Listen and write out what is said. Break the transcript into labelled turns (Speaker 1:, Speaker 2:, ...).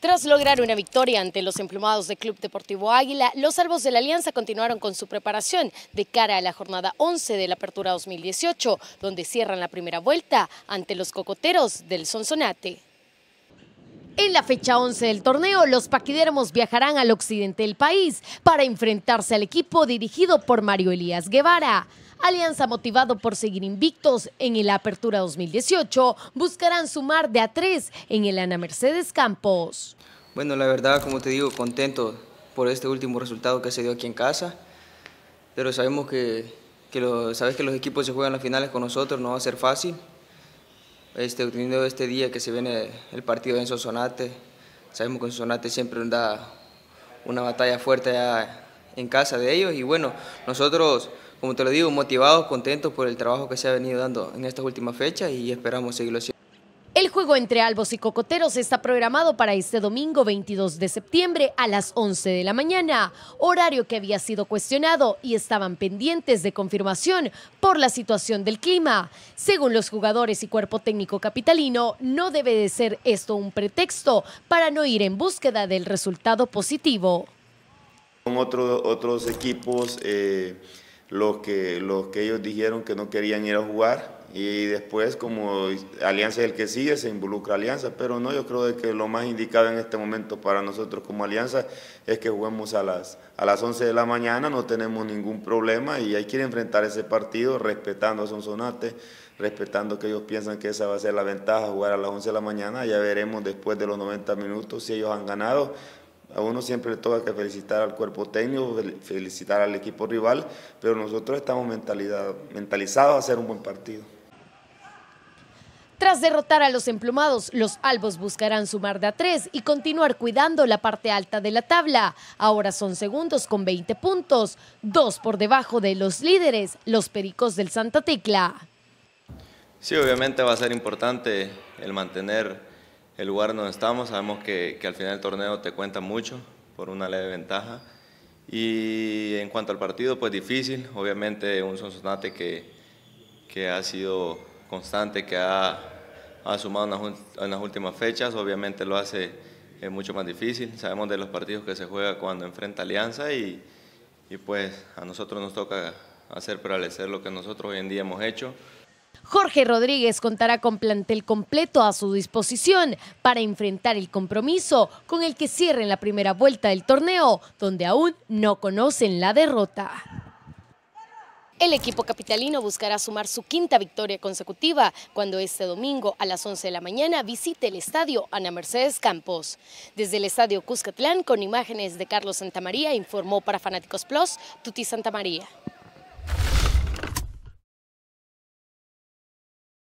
Speaker 1: Tras lograr una victoria ante los emplumados del Club Deportivo Águila, los salvos de la Alianza continuaron con su preparación de cara a la jornada 11 de la Apertura 2018, donde cierran la primera vuelta ante los cocoteros del Sonsonate. En la fecha 11 del torneo, los paquidermos viajarán al occidente del país para enfrentarse al equipo dirigido por Mario Elías Guevara. Alianza motivado por seguir invictos en la Apertura 2018, buscarán sumar de a tres en el Ana Mercedes Campos.
Speaker 2: Bueno, la verdad, como te digo, contento por este último resultado que se dio aquí en casa, pero sabemos que, sabes que los equipos se juegan las finales con nosotros, no va a ser fácil este, teniendo este día que se viene el partido en Sonsonate, sabemos que Sosonate siempre da una batalla fuerte en casa de ellos y bueno, nosotros, como te lo digo, motivados, contentos por el trabajo que se ha venido dando en estas últimas fechas y esperamos seguirlo haciendo.
Speaker 1: El juego entre Albos y Cocoteros está programado para este domingo 22 de septiembre a las 11 de la mañana, horario que había sido cuestionado y estaban pendientes de confirmación por la situación del clima. Según los jugadores y cuerpo técnico capitalino, no debe de ser esto un pretexto para no ir en búsqueda del resultado positivo.
Speaker 3: Con otros equipos... Eh, los que, los que ellos dijeron que no querían ir a jugar y después como Alianza es el que sigue, se involucra Alianza, pero no, yo creo de que lo más indicado en este momento para nosotros como Alianza es que juguemos a las, a las 11 de la mañana, no tenemos ningún problema y hay que enfrentar ese partido respetando a Sonsonate, respetando que ellos piensan que esa va a ser la ventaja, jugar a las 11 de la mañana, ya veremos después de los 90 minutos si ellos han ganado a uno siempre le toca felicitar al cuerpo técnico, felicitar al equipo rival, pero nosotros estamos mentalizados a hacer un buen partido.
Speaker 1: Tras derrotar a los emplumados, los albos buscarán sumar de a tres y continuar cuidando la parte alta de la tabla. Ahora son segundos con 20 puntos, dos por debajo de los líderes, los pericos del Santa Tecla.
Speaker 4: Sí, obviamente va a ser importante el mantener el lugar donde estamos. Sabemos que, al final del torneo te cuenta mucho por una leve ventaja. Y en cuanto al partido, pues difícil. Obviamente un Sonsonate que, que ha sido constante, que ha, sumado en las, últimas fechas, obviamente lo hace eh, mucho más difícil. Sabemos de los partidos que se juega cuando enfrenta Alianza y, y pues a nosotros nos toca hacer prevalecer lo que nosotros hoy en día hemos hecho.
Speaker 1: Jorge Rodríguez contará con plantel completo a su disposición para enfrentar el compromiso con el que cierren la primera vuelta del torneo, donde aún no conocen la derrota. El equipo capitalino buscará sumar su quinta victoria consecutiva cuando este domingo a las 11 de la mañana visite el estadio Ana Mercedes Campos. Desde el estadio Cuscatlán, con imágenes de Carlos Santamaría, informó para Fanáticos Plus, Tuti Santamaría.